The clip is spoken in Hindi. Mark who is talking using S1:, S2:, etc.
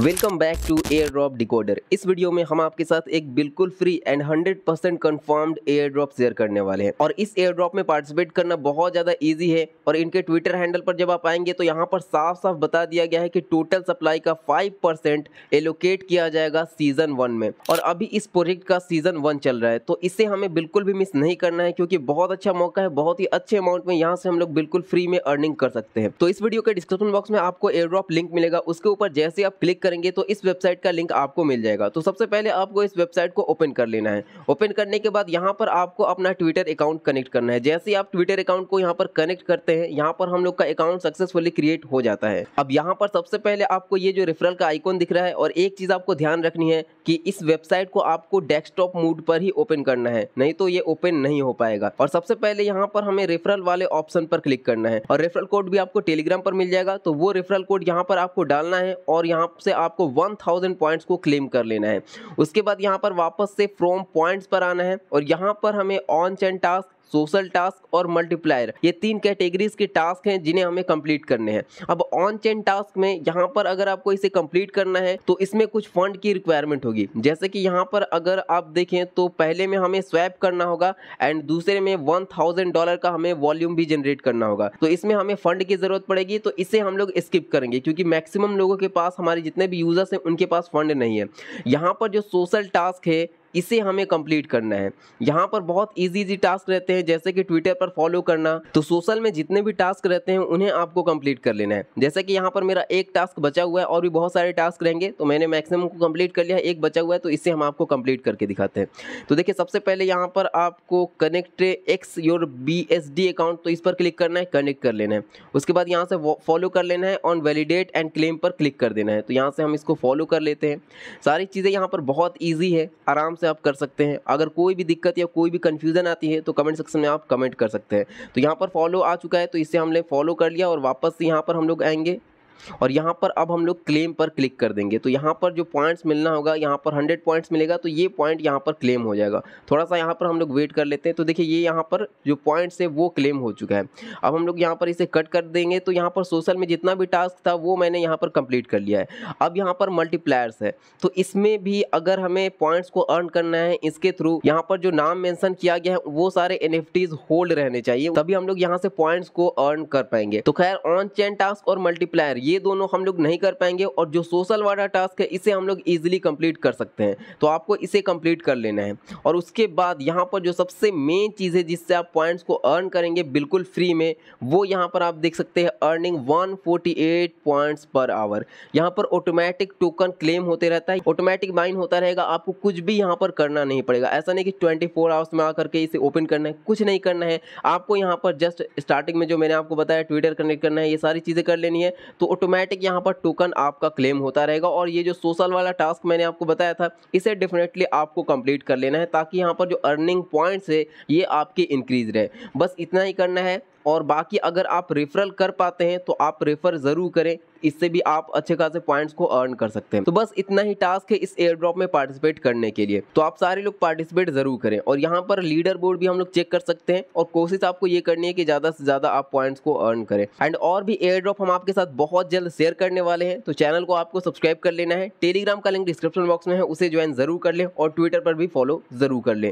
S1: welcome back to airdrop decoder इस वीडियो में हम आपके साथ एक बिल्कुल free and 100% percent confirmed airdrop share करने वाले हैं और इस एयर ड्रॉप में पार्टिसिपेट करना बहुत ज़्यादा इजी है और इनके ट्विटर हैंडल पर जब आप आएंगे तो यहाँ पर साफ साफ बता दिया गया है कि टोटल सप्लाई का 5% एलोकेट किया जाएगा सीजन वन में और अभी इस प्रोजेक्ट का सीजन वन चल रहा है तो इसे हमें बिल्कुल भी मिस नहीं करना है क्योंकि बहुत अच्छा मौका है बहुत ही अच्छे अमाउंट में यहाँ से हम लोग बिल्कुल फ्री में अर्निंग कर सकते हैं तो इस वीडियो के डिस्क्रिप्शन बॉक्स में आपको एयर ड्रॉप लिंक मिलेगा उसके ऊपर जैसे आप क्लिक करेंगे तो इस वेबसाइट का लिंक आपको मिल जाएगा तो सबसे पहले आपको इस वेबसाइट को ओपन कर लेना है ओपन करने के बाद यहाँ पर आपको अपना ट्विटर अकाउंट कनेक्ट करना है जैसे ही आप ट्विटर अकाउंट को यहाँ पर कनेक्ट करते हैं यहाँ पर हम लोग का अकाउंट सक्सेसफुली क्रिएट हो जाता है अब यहाँ पर सबसे पहले आपको ये जो रेफरल का आइकॉन दिख रहा है और एक चीज़ आपको ध्यान रखनी है कि इस वेबसाइट को आपको डेस्कटॉप मोड पर ही ओपन करना है नहीं तो ये ओपन नहीं हो पाएगा और सबसे पहले यहाँ पर हमें रेफरल वाले ऑप्शन पर क्लिक करना है और रेफरल कोड भी आपको टेलीग्राम पर मिल जाएगा तो वो रेफरल कोड यहाँ पर आपको डालना है और यहाँ से से आपको 1000 पॉइंट्स को क्लेम कर लेना है उसके बाद यहाँ पर वापस से फ्रॉम पॉइंट्स पर आना है और यहाँ पर हमें on chain task social task और मल्टीप्लायर ये तीन कैटेगरीज के टास्क हैं जिन्हें हमें कंप्लीट करने हैं अब ऑन चेन टास्क में यहाँ पर अगर आपको इसे कंप्लीट करना है तो इसमें कुछ फंड की रिक्वायरमेंट होगी जैसे कि यहाँ पर अगर आप देखें तो पहले में हमें स्वैप करना होगा एंड दूसरे में वन थाउजेंड डॉलर का हमें वॉल्यूम भी जनरेट करना होगा तो इसमें हमें फंड की जरूरत पड़ेगी तो इसे हम लोग स्किप करेंगे क्योंकि मैक्सिमम लोगों के पास हमारे जितने भी यूजर्स हैं उनके पास फंड नहीं है यहाँ पर जो सोशल टास्क है इसे हमें कंप्लीट करना है यहाँ पर बहुत ईजी ईजी टास्क रहते हैं जैसे कि ट्विटर पर फॉलो करना तो सोशल में जितने भी टास्क रहते हैं उन्हें आपको कंप्लीट कर लेना है जैसे कि यहाँ पर मेरा एक टास्क बचा हुआ है और भी बहुत सारे टास्क रहेंगे तो मैंने मैक्सिमम को कंप्लीट कर लिया है एक बचा हुआ है तो इसे हम आपको कंप्लीट करके दिखाते हैं तो देखिए सबसे पहले यहाँ पर आपको connect X your B account तो इस पर क्लिक करना है कनेक्ट कर लेना है उसके बाद यहाँ से फॉलो कर लेना है ऑन वैलिडेट एंड क्लेम पर क्लिक कर देना है तो यहाँ से हम इसको फॉलो कर लेते हैं सारी चीज़ें यहाँ पर बहुत ईजी है आराम से आप कर सकते हैं अगर कोई भी दिक्कत या कोई भी कन्फ्यूज़न आती है तो कमेंट सेक्शन में आप कमेंट कर सकते हैं तो यहाँ पर फॉलो आ चुका है तो इसे हमने फॉलो कर लिया और वापस से यहाँ पर हम लोग आएंगे और यहाँ पर अब हम लोग क्लेम पर क्लिक कर देंगे तो यहाँ पर जो पॉइंट्स मिलना होगा यहाँ पर हंड्रेड पॉइंट्स मिलेगा तो ये पॉइंट यहाँ पर क्लेम हो जाएगा थोड़ा सा यहाँ पर हम लोग वेट कर लेते हैं तो देखिए ये यहाँ पर जो पॉइंट्स है वो क्लेम हो चुका है अब हम लोग यहाँ पर इसे कट कर देंगे तो यहाँ पर सोशल में जितना भी टास्क था वो मैंने यहाँ पर कंप्लीट कर लिया है अब यहाँ पर मल्टीप्लायर्स है तो इसमें भी अगर हमें पॉइंट्स को अर्न करना है इसके थ्रू यहाँ पर जो नाम मैंसन किया गया है वो सारे एन होल्ड रहने चाहिए तभी हम लोग यहाँ से पॉइंट्स को अर्न कर पाएंगे तो खैर ऑन चेन टास्क और मल्टीप्लायर ये ये दोनों हम लोग नहीं कर पाएंगे और जो सोशल वाला टास्क है इसे हम लोग ईजिली कंप्लीट कर सकते हैं तो आपको इसे कंप्लीट कर लेना है और उसके बाद यहाँ पर जो सबसे मेन चीज़ है जिससे आप पॉइंट्स को अर्न करेंगे बिल्कुल फ्री में वो यहाँ पर आप देख सकते हैं earning one points per hour यहाँ पर ऑटोमेटिक टोकन क्लेम होते रहता है ऑटोमेटिक माइन होता रहेगा आपको कुछ भी यहाँ पर करना नहीं पड़ेगा ऐसा नहीं कि ट्वेंटी आवर्स में आकर के इसे ओपन करना है कुछ नहीं करना है आपको यहाँ पर जस्ट स्टार्टिंग में जो मैंने आपको बताया ट्विटर कनेक्ट करना है ये सारी चीज़ें कर लेनी है तो ऑटोमेटिक यहाँ पर टोकन आपका क्लेम होता रहेगा और ये जो सोशल वाला टास्क मैंने आपको बताया था इसे डेफिनेटली आपको कंप्लीट कर लेना है ताकि यहाँ पर जो अर्निंग पॉइंट्स है ये आपके इंक्रीज रहे बस इतना ही करना है और बाकी अगर आप रेफरल कर पाते हैं तो आप रेफ़र ज़रूर करें इससे भी आप अच्छे खासे पॉइंट्स को अर्न कर सकते हैं तो बस इतना ही टास्क है इस एयर ड्रॉप में पार्टिसिपेट करने के लिए तो आप सारे लोग पार्टिसिपेट जरूर करें और यहाँ पर लीडर बोर्ड भी हम लोग चेक कर सकते हैं और कोशिश आपको ये करनी है कि ज्यादा से ज्यादा आप पॉइंट्स को अर्न करें एंड और भी एयर ड्रॉप हम आपके साथ बहुत जल्द शेयर करने वाले हैं तो चैनल को आपको सब्सक्राइब कर लेना है टेलीग्राम का लिंक डिस्क्रिप्शन बॉक्स में है उसे ज्वाइन जरूर कर लें और ट्विटर पर भी फॉलो जरूर कर लें